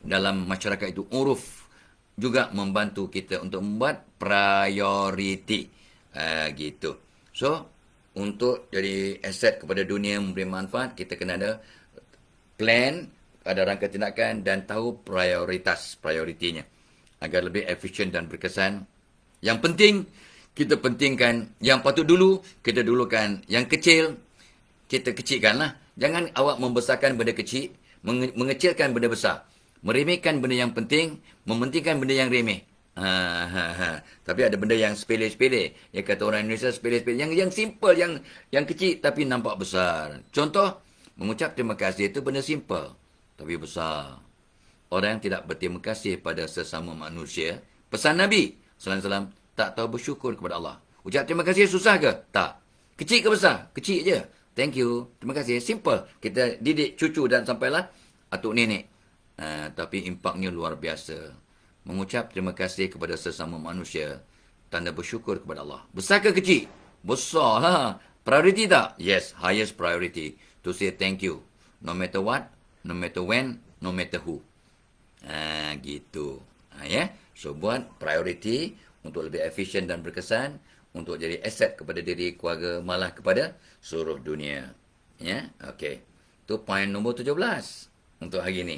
dalam masyarakat itu uruf juga membantu kita untuk membuat prioriti uh, gitu so untuk jadi aset kepada dunia memberi manfaat kita kena ada plan ada rangka tindakan dan tahu prioritas prioritinya agar lebih efisien dan berkesan yang penting kita pentingkan yang patut dulu, kita dulukan yang kecil, kita kecilkanlah. Jangan awak membesarkan benda kecil, mengecilkan benda besar. Meremehkan benda yang penting, mementingkan benda yang remeh. Ha, ha, ha. Tapi ada benda yang sepele-sepele. Yang kata orang Indonesia sepele-sepele. Yang, yang simple, yang yang kecil tapi nampak besar. Contoh, mengucap terima kasih itu benda simple. Tapi besar. Orang yang tidak berterima kasih pada sesama manusia. Pesan Nabi. Salam-salam tak tahu bersyukur kepada Allah. Ucap terima kasih susah ke? Tak. Kecil ke besar? Kecil je. Thank you. Terima kasih. Simple. Kita didik cucu dan sampailah atuk nenek. Uh, tapi impaknya luar biasa. Mengucap terima kasih kepada sesama manusia. Tanda bersyukur kepada Allah. Besar ke kecil? Besar. Ha? Priority tak? Yes. Highest priority. To say thank you. No matter what. No matter when. No matter who. Uh, gitu. Uh, ah, yeah? So buat Priority untuk lebih efisien dan berkesan untuk jadi aset kepada diri keluarga malah kepada seluruh dunia. Ya, okey. Tu poin nombor 17 untuk hari ini.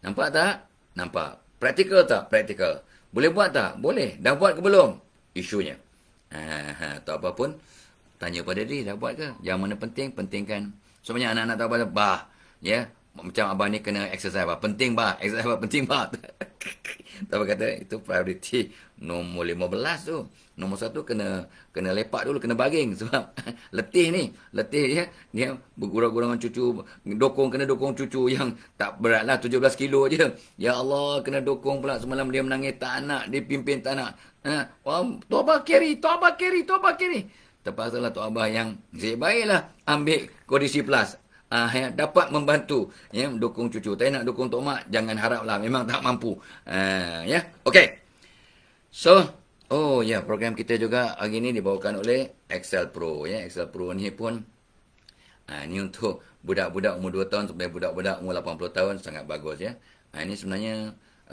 Nampak tak? Nampak. Praktikal tak? Praktikal. Boleh buat tak? Boleh. Dah buat ke belum? Isunya. Ha, ha, tak apa pun, tanya pada diri, dah buat ke? Yang mana penting, pentingkan. Sebenarnya anak-anak tak apa bah. Ya, macam abang ni kena exercise apa penting ba exercise apa penting ba tapi kata itu priority nombor 15 tu Nomor 1 kena kena lepak dulu kena baring sebab letih ni letih dia, ya. dia bergurau-gurau dengan cucu dokong kena dokong cucu yang tak beratlah 17 kilo aje ya Allah kena dokong pula semalam dia menangis tak dia pimpin tak nak ha wah toba kiri toba kiri toba kiri Terpaksalah tu Abah yang sebaiklah baiklah ambil kondisi plus uh, ya, dapat membantu ya dukung cucu. Tapi nak dukung tok mak jangan haraplah memang tak mampu. Uh, ya. Yeah. Okey. So Oh ya, yeah, program kita juga hari ini dibawakan oleh Excel Pro. Ya, yeah, Excel Pro ni pun uh, ni untuk budak-budak umur 2 tahun sampai budak-budak umur 80 tahun sangat bagus ya. Yeah. Uh, ini sebenarnya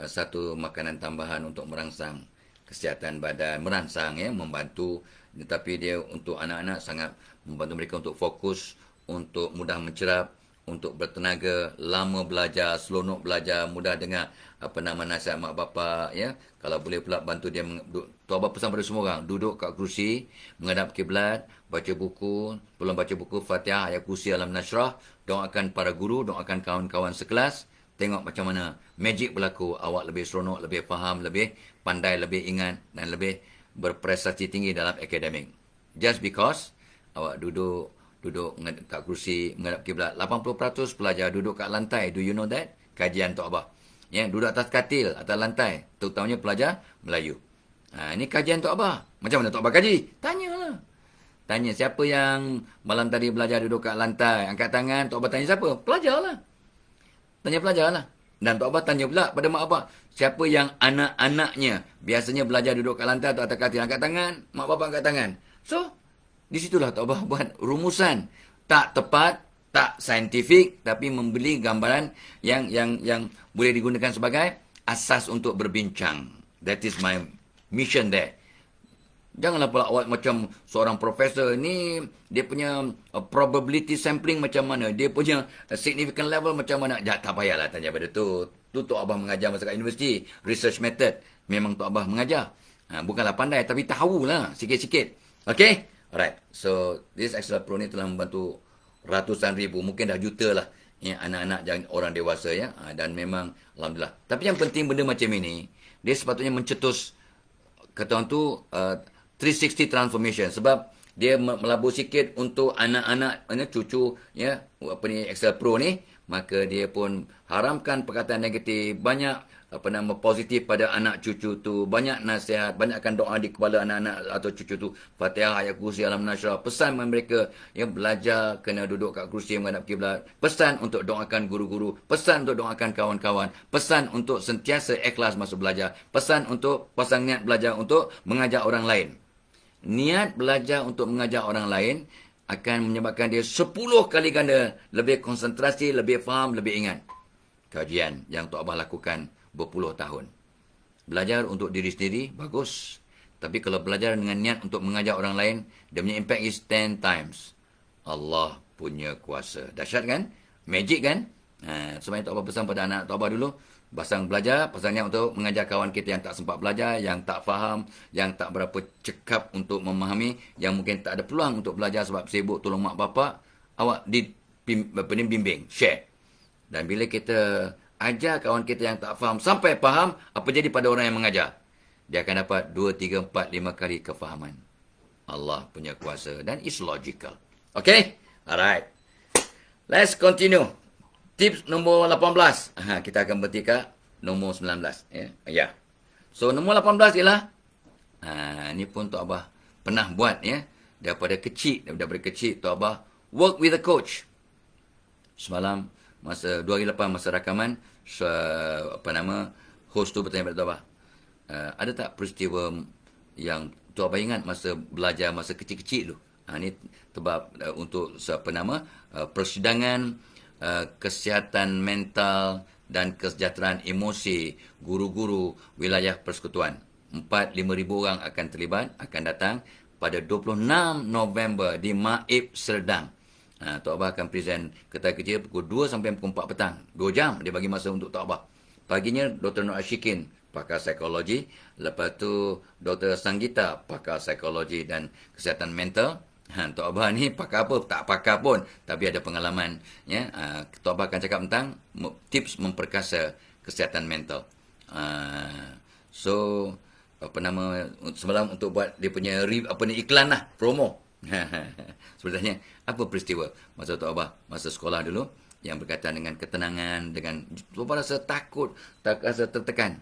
uh, satu makanan tambahan untuk merangsang kesihatan badan, merangsang ya, yeah, membantu tetapi dia untuk anak-anak sangat membantu mereka untuk fokus untuk mudah mencerap, untuk bertenaga, lama belajar, selonok belajar, mudah dengar apa nama nasihat mak bapa ya. Kalau boleh pula bantu dia Tu apa pesan pada semua orang? Duduk kat kerusi, menghadap kiblat, baca buku, belum baca buku Fatihah ayat kursi alam nasrah, doakan para guru, doakan kawan-kawan sekelas. Tengok macam mana magic berlaku. Awak lebih seronok, lebih faham, lebih pandai, lebih ingat dan lebih berprestasi tinggi dalam akademik. Just because awak duduk duduk kat kursi menghadap kiblat. 80% pelajar duduk kat lantai. Do you know that? Kajian tu apa? Ya, duduk atas katil atau lantai. Terutamanya pelajar Melayu. Ha, ini kajian tu apa? Macam mana tok apa kaji? Tanyalah. Tanya siapa yang malam tadi belajar duduk kat lantai. Angkat tangan. Tok apa tanya siapa? Pelajar lah. Tanya pelajar lah. Dan tok apa tanya pula pada mak bapak. Siapa yang anak-anaknya biasanya belajar duduk kat lantai atau atas katil. Angkat tangan. Mak bapak angkat tangan. So, di situlah Taubah buat rumusan tak tepat, tak saintifik tapi membeli gambaran yang yang yang boleh digunakan sebagai asas untuk berbincang. That is my mission there. Janganlah pula awak macam seorang profesor ni dia punya uh, probability sampling macam mana, dia punya uh, significant level macam mana. Ya, tak payahlah tanya pada tu. Tu Tok Abah mengajar masa universiti. Research method. Memang Tok Abah mengajar. Ha, bukanlah pandai tapi tahulah sikit-sikit. Okay? Alright, so this extra pro ni telah membantu ratusan ribu, mungkin dah juta lah ya, anak-anak dan orang dewasa ya. Ha, dan memang Alhamdulillah. Tapi yang penting benda macam ini, dia sepatutnya mencetus kata orang tu uh, ah, 360 transformation sebab dia melabu sikit untuk anak-anak eh, cucu ya apa ni Excel Pro ni maka dia pun haramkan perkataan negatif banyak apa nama positif pada anak cucu tu banyak nasihat banyakkan doa di kepala anak-anak atau cucu tu Fatihah ayat kursi alam nasyrah pesan kepada mereka yang belajar kena duduk kat kursi menghadap kiblat pesan untuk doakan guru-guru pesan untuk doakan kawan-kawan pesan untuk sentiasa ikhlas masa belajar pesan untuk pasang niat belajar untuk mengajar orang lain niat belajar untuk mengajar orang lain akan menyebabkan dia 10 kali ganda lebih konsentrasi lebih faham lebih ingat kajian yang Tok Abah lakukan berpuluh tahun. Belajar untuk diri sendiri, bagus. Tapi kalau belajar dengan niat untuk mengajar orang lain, dia punya impact is ten times. Allah punya kuasa. Dahsyat kan? Magic kan? Ha, sebenarnya Tok Abah pesan pada anak Tok Abah dulu. Pasang belajar, pasang niat untuk mengajar kawan kita yang tak sempat belajar, yang tak faham, yang tak berapa cekap untuk memahami, yang mungkin tak ada peluang untuk belajar sebab sibuk tolong mak bapak, awak di, bimbing, share. Dan bila kita Ajar kawan kita yang tak faham sampai faham apa jadi pada orang yang mengajar. Dia akan dapat 2, 3, 4, 5 kali kefahaman. Allah punya kuasa dan it's logical. Okay? Alright. Let's continue. Tips nombor 18. Ha, kita akan berhenti ke nombor 19. Ya. Yeah. Yeah. So, nombor 18 ialah. Ha, ini pun Tok Abah pernah buat. ya. Yeah. Daripada kecil. Daripada berkecil Tok Abah work with a coach. Semalam, masa dua 2008 masa rakaman, Se apa nama host tu bertanya pada Tuan Abah uh, ada tak peristiwa yang Tuan Abah ingat masa belajar masa kecil-kecil tu ha, ni sebab uh, untuk apa nama uh, persidangan uh, kesihatan mental dan kesejahteraan emosi guru-guru wilayah persekutuan 4-5 ribu orang akan terlibat akan datang pada 26 November di Maib Serdang Ha, Tokbah akan present ketai kerja pukul 2 sampai pukul 4 petang. 2 jam dia bagi masa untuk Tokbah. Paginya Dr. Nur Ashikin, pakar psikologi. Lepas tu Dr. Sanggita, pakar psikologi dan kesihatan mental. Ha, Tok Abah ni pakar apa? Tak pakar pun. Tapi ada pengalaman. Ya? Ha, Tok Abah akan cakap tentang tips memperkasa kesihatan mental. Ha, so, apa nama semalam untuk buat dia punya apa ni, iklan lah, promo. Sebenarnya apa peristiwa masa tu Abah masa sekolah dulu yang berkaitan dengan ketenangan dengan Tok Abah rasa takut tak rasa tertekan.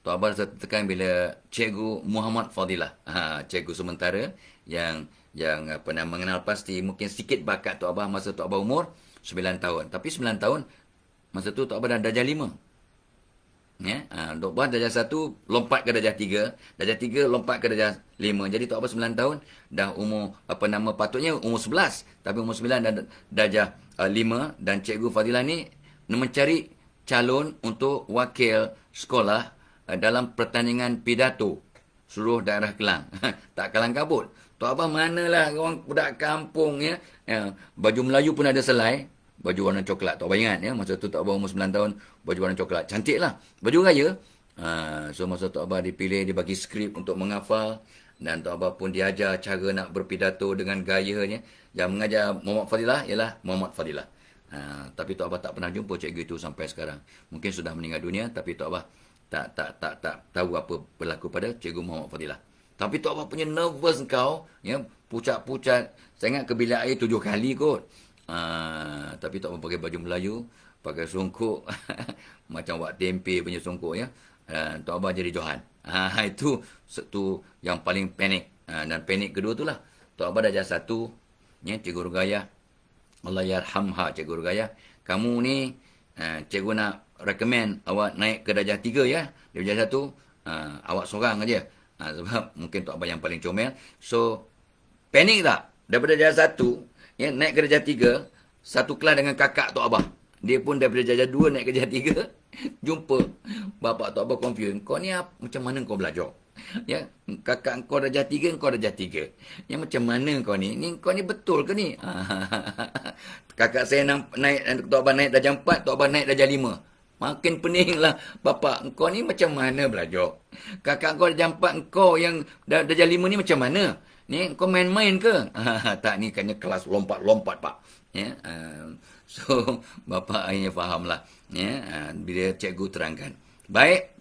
Tu Abah rasa tertekan bila cegu Muhammad Fadilah. Ha, cikgu sementara yang yang pernah mengenal pasti mungkin sedikit bakat tu Abah masa tu Abah umur 9 tahun. Tapi 9 tahun masa tu Tok Abah dah jadi lima. Ya, dok ha, buat darjah satu lompat ke darjah tiga, darjah tiga lompat ke darjah lima. Jadi tok apa sembilan tahun dah umur apa nama patutnya umur sebelas, tapi umur sembilan dah darjah uh, 5 dan cikgu Fadilah ni mencari calon untuk wakil sekolah uh, dalam pertandingan pidato seluruh daerah Kelang. tak kalang kabut. Tok apa manalah orang budak kampung ya. ya. baju Melayu pun ada selai, baju warna coklat. Tak payah ingat kan, ya. Masa tu tak umur 9 tahun, baju warna coklat. Cantik lah. Baju raya. Ha, so masa tu Abah dipilih, dibagi skrip untuk menghafal. Dan Tok Abah pun diajar cara nak berpidato dengan gayanya. Yang mengajar Muhammad Fadilah ialah Muhammad Fadilah. Ha, tapi Tok Abah tak pernah jumpa cikgu itu sampai sekarang. Mungkin sudah meninggal dunia tapi Tok Abah tak, tak tak tak tahu apa berlaku pada cikgu Muhammad Fadilah. Tapi Tok Abah punya nervous kau, ya, pucat-pucat. Saya ingat ke air tujuh kali kot. Ah, tapi tak pakai baju Melayu pakai songkok macam wak tempe punya songkok ya uh, tok abah jadi johan uh, itu satu yang paling panik uh, dan panik kedua tu lah tok abah dah jadi satu ya cikgu rugaya Allah yarhamha cikgu rugaya kamu ni uh, cikgu nak recommend awak naik ke darjah tiga ya darjah satu uh, awak seorang aja uh, sebab mungkin tok abah yang paling comel so panik tak daripada darjah satu ya, naik ke darjah 3, satu kelas dengan kakak atau abah. Dia pun daripada darjah dua, naik ke darjah 3, jumpa bapa atau abah confuse. Kau ni apa, macam mana kau belajar? Ya, kakak kau darjah tiga, kau darjah tiga. Yang macam mana kau ni? Ni kau ni betul ke ni? kakak saya nak naik dan abah naik darjah 4, tok abah naik darjah lima, Makin pening lah bapa. Kau ni macam mana belajar? Kakak kau dah empat, kau yang dah, dah lima ni macam mana? Ni kau main-main ke? tak ni kena kelas lompat-lompat pak. Ya. Yeah. so bapa akhirnya fahamlah. Ya, yeah. bila cikgu terangkan. Baik.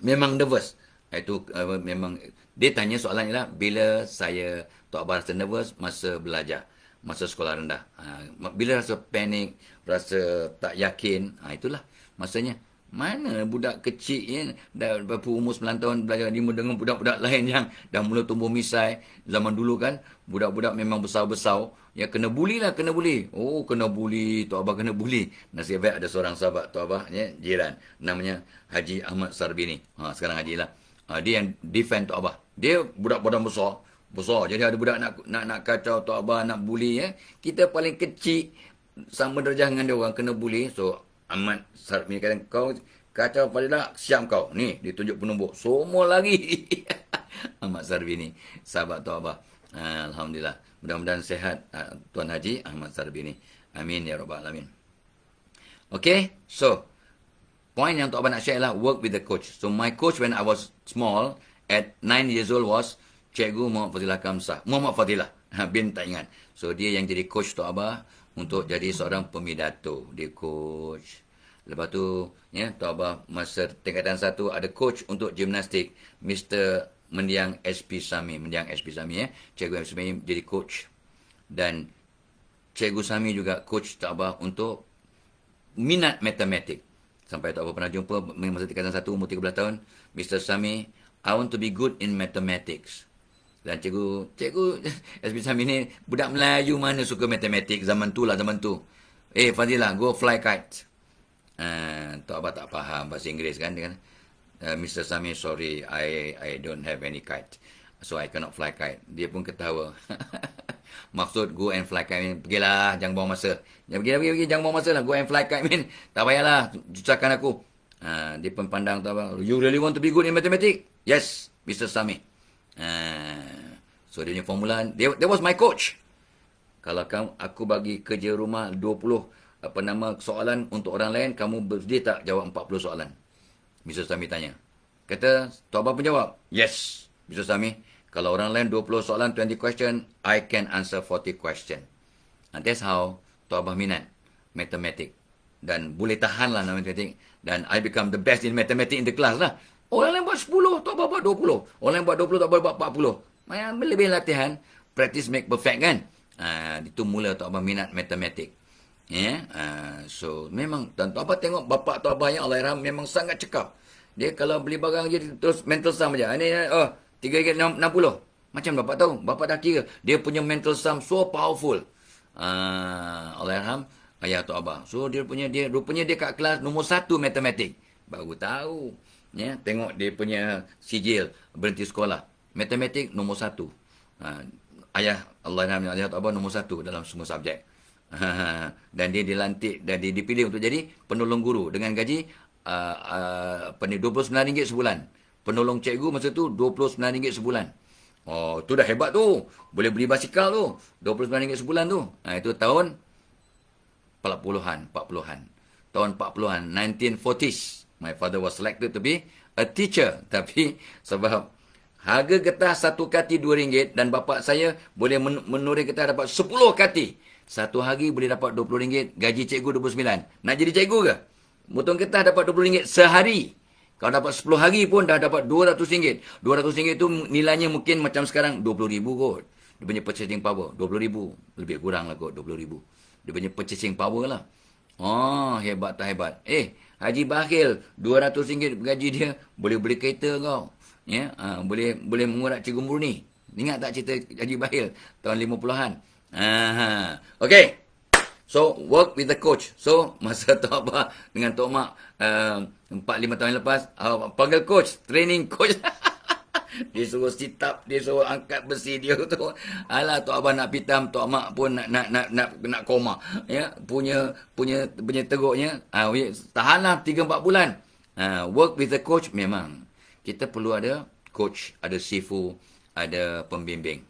Memang nervous. Itu uh, memang dia tanya soalan ialah bila saya tak rasa nervous masa belajar masa sekolah rendah. Uh, bila rasa panik, rasa tak yakin, uh, itulah masanya. Mana budak kecil ya, dah berapa umur 9 tahun belajar lima dengan budak-budak lain yang dah mula tumbuh misai. Zaman dulu kan, budak-budak memang besar-besar. Ya, kena bully lah, kena bully. Oh, kena bully. Tok Abah kena bully. Nasib baik ada seorang sahabat Tok Abah, ya, jiran. Namanya Haji Ahmad Sarbini. Ha, sekarang Haji lah. Ha, dia yang defend Tok Abah. Dia budak budak besar. Besar. Jadi ada budak nak nak, nak kacau Tok Abah, nak bully. Ya. Kita paling kecil sama derajah dengan dia orang kena bully. So, Amat sarap ni kadang kau kacau pada siam kau. Ni ditunjuk penumbuk. Semua lagi. Ahmad Sarbi ni. Sahabat tu abah ha, Alhamdulillah. Mudah-mudahan sehat ha, Tuan Haji Ahmad Sarbi ni. Amin ya Rabbal Alamin. Okay. So. Point yang tu abah nak share lah. Work with the coach. So my coach when I was small. At 9 years old was. Cikgu Muhammad Fatilah Kamsah. Muhammad Fatilah. Bin tak ingat. So dia yang jadi coach tu abah untuk jadi seorang pemidato. Dia coach. Lepas tu, ya, Tok Abah masa tingkatan satu ada coach untuk gimnastik. Mr. Mendiang SP Sami. Mendiang SP Sami, ya. Cikgu SP Sami jadi coach. Dan Cikgu Sami juga coach Tok Abah untuk minat matematik. Sampai Tok Abah pernah jumpa masa tingkatan satu umur 13 tahun. Mr. Sami, I want to be good in mathematics. Dan cikgu, cikgu SP Sami ni budak Melayu mana suka matematik zaman tu lah zaman tu. Eh Fazila, go fly kite. Ah, ha, uh, apa tak faham bahasa Inggeris kan dia Uh, kan? eh, Mr. Sami, sorry, I I don't have any kite. So I cannot fly kite. Dia pun ketawa. Maksud go and fly kite min. Pergilah, jangan buang masa. Jangan ya, pergi, lah, pergi, pergi, jangan buang masa lah. Go and fly kite min. Tak payahlah, susahkan aku. Uh, dia pun pandang tu apa. You really want to be good in mathematics? Yes, Mr. Sami. Ha. so dia punya formula that was my coach kalau kamu aku bagi kerja rumah 20 apa nama soalan untuk orang lain kamu bersedia tak jawab 40 soalan Mr. Sami tanya kata Tuan Abang pun jawab yes Mr. Sami kalau orang lain 20 soalan 20 question I can answer 40 question and that's how Tuan Abang minat matematik dan boleh tahan lah matematik dan I become the best in matematik in the class lah Orang lain buat 10 tak apa-apa 20. Orang lain buat 20 tak apa-apa 40. Maya lebih latihan, practice make perfect kan. Ah itu mula tak apa minat matematik. Ya, yeah? so memang dan tak apa tengok bapak atau abah yang Allah memang sangat cekap. Dia kalau beli barang je terus mental sum aja. Ini eh, oh 360. Macam bapak tahu, bapak dah kira dia punya mental sum so powerful. Ah Allah Rahim ayah atau abah. So dia punya dia rupanya dia kat kelas nombor satu matematik. Baru tahu ya tengok dia punya sijil berhenti sekolah matematik nombor satu ha, ayah Allah Nabi Allah Taala nombor satu dalam semua subjek ha, ha, ha, dan dia dilantik dan dia dipilih untuk jadi penolong guru dengan gaji uh, uh, apa ni RM29 sebulan penolong cikgu masa tu RM29 sebulan oh tu dah hebat tu boleh beli basikal tu RM29 sebulan tu ha, itu tahun 40-an 40-an tahun 40-an 1940s My father was selected to be a teacher. Tapi sebab harga getah satu kati dua ringgit dan bapa saya boleh men- menurut getah dapat sepuluh kati. Satu hari boleh dapat dua puluh ringgit, gaji cikgu dua puluh sembilan. Nak jadi cikgu ke? Mutung getah dapat dua puluh ringgit sehari. Kalau dapat sepuluh hari pun dah dapat dua ratus ringgit. Dua ratus ringgit tu nilainya mungkin macam sekarang dua puluh ribu kot. Dia punya purchasing power. Dua puluh ribu. Lebih kurang lah kot dua puluh ribu. Dia punya purchasing power lah. Oh, hebat tak hebat. Eh, Haji Bakhil 200 ringgit gaji dia boleh beli kereta kau. Ya, ha, boleh boleh mengurat cikgu murni. Ingat tak cerita Haji Bakhil tahun 50-an? Ha. Okey. So work with the coach. So masa tu apa dengan Tok Mak uh, 4 5 tahun lepas uh, panggil coach, training coach. Dia suruh sit up, dia suruh angkat besi dia tu. Alah tok abah nak pitam, tok mak pun nak nak nak nak, nak koma. Ya, punya punya punya teruknya. Ah, ha, tahanlah 3 4 bulan. Ha, work with the coach memang. Kita perlu ada coach, ada sifu, ada pembimbing.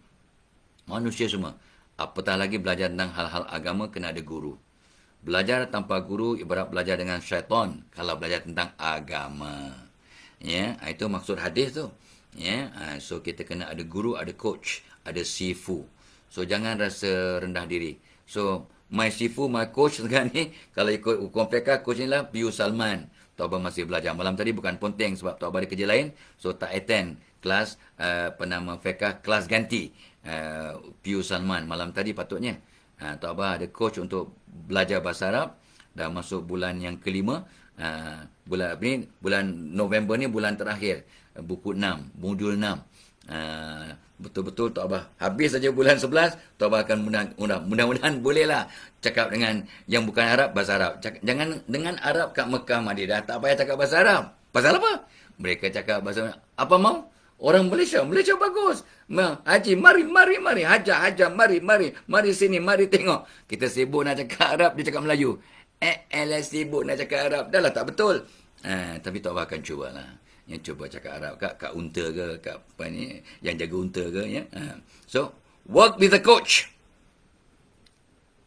Manusia semua. Apatah lagi belajar tentang hal-hal agama kena ada guru. Belajar tanpa guru ibarat belajar dengan syaitan kalau belajar tentang agama. Ya, ha, itu maksud hadis tu. Yeah, ha, so kita kena ada guru, ada coach, ada sifu. So jangan rasa rendah diri. So my sifu, my coach sekarang ni, kalau ikut hukum PKK, coach ni lah Piyu Salman. Tuan masih belajar. Malam tadi bukan ponteng sebab Tuan ada kerja lain. So tak attend kelas uh, penama PKK, kelas ganti uh, Piyu Salman malam tadi patutnya. Uh, ha, Tuan Abah ada coach untuk belajar bahasa Arab. Dah masuk bulan yang kelima. Uh, bulan, ini, bulan November ni bulan terakhir buku 6, modul 6. Uh, ah, betul-betul tak apa. Habis saja bulan 11, tak apa akan mudah, mudah-mudahan bolehlah cakap dengan yang bukan Arab, bahasa Arab. Cak- jangan dengan Arab kat Mekah, Madinah. Tak payah cakap bahasa Arab. Pasal apa? Mereka cakap bahasa Arab. Apa mau? Orang Malaysia. Malaysia bagus. Haji, mari, mari, mari. Hajar, hajar, mari, mari. Mari sini, mari tengok. Kita sibuk nak cakap Arab, dia cakap Melayu. Eh, eh, lah sibuk nak cakap Arab. dahlah tak betul. Eh, tapi tak akan cubalah yang cuba cakap Arab kat kat unta ke kak apa ni yang jaga unta ke ya yeah? Ha. so work with the coach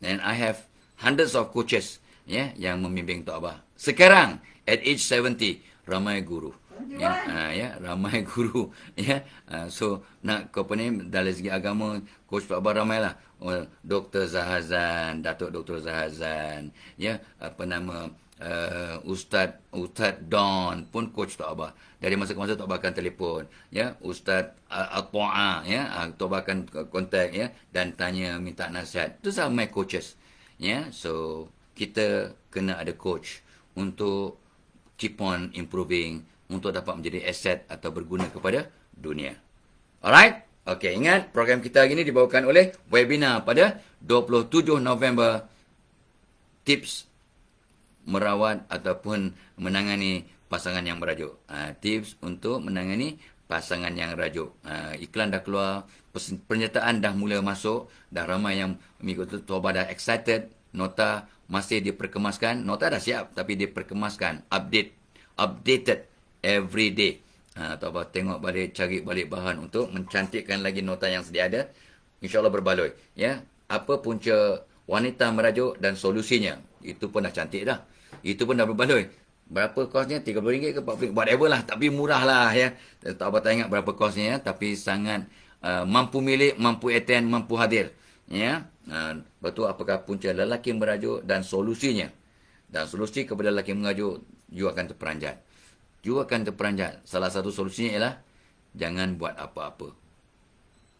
and i have hundreds of coaches ya yeah, yang membimbing tok abah sekarang at age 70 ramai guru ya yeah, ha, uh, yeah, ramai guru ya yeah? Ha, uh, so nak kau apa ni dari segi agama coach tok abah ramailah Oh, Dr. Zahazan, Datuk Dr. Zahazan, ya, yeah? apa nama, uh, Ustaz Ustaz Don pun coach Tok Abah. Dari masa ke masa Tok Abah akan telefon. Ya, Ustaz eh, Al-Tua'a, ya, uh, Tok Abah akan kontak ya, dan tanya minta nasihat. Itu sama my coaches. Ya, so kita kena ada coach untuk keep on improving untuk dapat menjadi aset atau berguna kepada dunia. Alright? Okay, ingat program kita hari ini dibawakan oleh webinar pada 27 November. Tips merawat ataupun menangani pasangan yang merajuk. Uh, tips untuk menangani pasangan yang rajuk. Uh, iklan dah keluar, pernyataan dah mula masuk, dah ramai yang mengikut tuaba dah excited, nota masih diperkemaskan, nota dah siap tapi diperkemaskan, update, updated every day. Ha, uh, tengok balik, cari balik bahan untuk mencantikkan lagi nota yang sedia ada. InsyaAllah berbaloi. Ya, apa punca wanita merajuk dan solusinya? Itu pun dah cantik dah. Itu pun dah berbaloi. Berapa kosnya? RM30 ke RM40? Whatever lah. Tapi murah lah ya. Tak apa tak ingat berapa kosnya. Ya. Tapi sangat uh, mampu milik, mampu attend, mampu hadir. Ya. Uh, lepas tu apakah punca lelaki merajuk dan solusinya. Dan solusi kepada lelaki merajuk, you akan terperanjat. You akan terperanjat. Salah satu solusinya ialah, jangan buat apa-apa.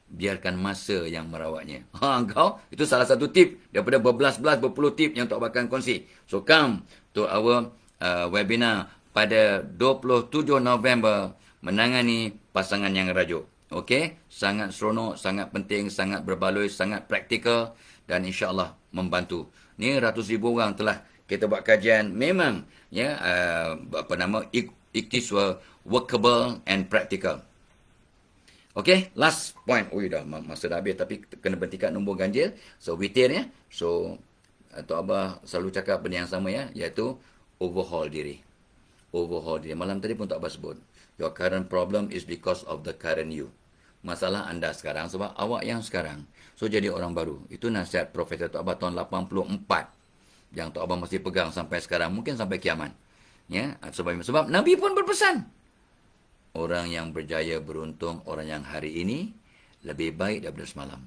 Biarkan masa yang merawatnya. Ha, kau? Itu salah satu tip daripada berbelas-belas, berpuluh tip yang tak akan kongsi. So, come to our uh, webinar pada 27 November menangani pasangan yang rajuk. Okey, sangat seronok, sangat penting, sangat berbaloi, sangat praktikal dan insyaallah membantu. Ni ratus ribu orang telah kita buat kajian memang ya uh, apa nama ikhtiswa workable and practical. Okey, last point. Oh, dah masa dah habis tapi kena bentikan nombor ganjil. So, we ya. So, atau Abah selalu cakap benda yang sama ya, iaitu overhaul diri. Overhaul diri. Malam tadi pun tak Abah sebut. Your current problem is because of the current you. Masalah anda sekarang sebab awak yang sekarang. So, jadi orang baru. Itu nasihat Profesor Tok Abah tahun 84. Yang Tok Abah masih pegang sampai sekarang. Mungkin sampai kiamat. Ya? Sebab, sebab Nabi pun berpesan. Orang yang berjaya beruntung orang yang hari ini lebih baik daripada semalam.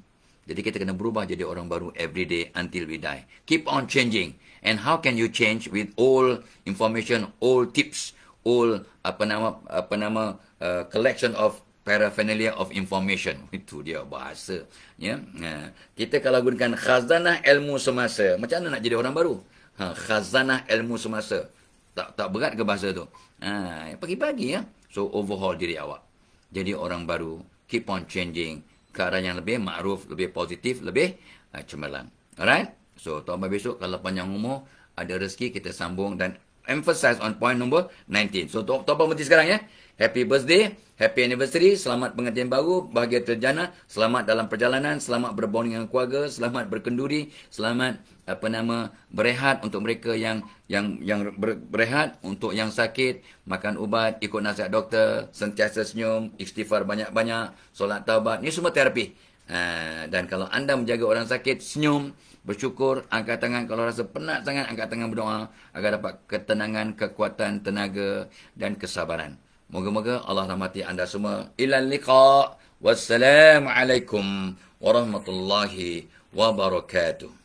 Jadi kita kena berubah jadi orang baru every day until we die. Keep on changing. And how can you change with all information, all tips, all apa nama apa nama uh, collection of paraphernalia of information. Itu dia bahasa. Ya? Nah, ha. kita kalau gunakan khazanah ilmu semasa, macam mana nak jadi orang baru? Ha, khazanah ilmu semasa. Tak tak berat ke bahasa tu? Ha, pagi-pagi ya. So overhaul diri awak. Jadi orang baru, keep on changing ke arah yang lebih makruf, lebih positif, lebih uh, cemerlang. Alright? So, tuan-tuan besok kalau panjang umur, ada rezeki, kita sambung dan emphasize on point number 19. So, tuan-tuan berhenti sekarang ya. Happy birthday, happy anniversary, selamat pengantin baru, bahagia terjana, selamat dalam perjalanan, selamat berbonding dengan keluarga, selamat berkenduri, selamat apa nama berehat untuk mereka yang yang yang berehat untuk yang sakit makan ubat ikut nasihat doktor sentiasa senyum istighfar banyak-banyak solat taubat ni semua terapi uh, dan kalau anda menjaga orang sakit senyum bersyukur angkat tangan kalau rasa penat sangat angkat tangan berdoa agar dapat ketenangan kekuatan tenaga dan kesabaran moga-moga Allah rahmati anda semua ilal liqa wassalamualaikum warahmatullahi wabarakatuh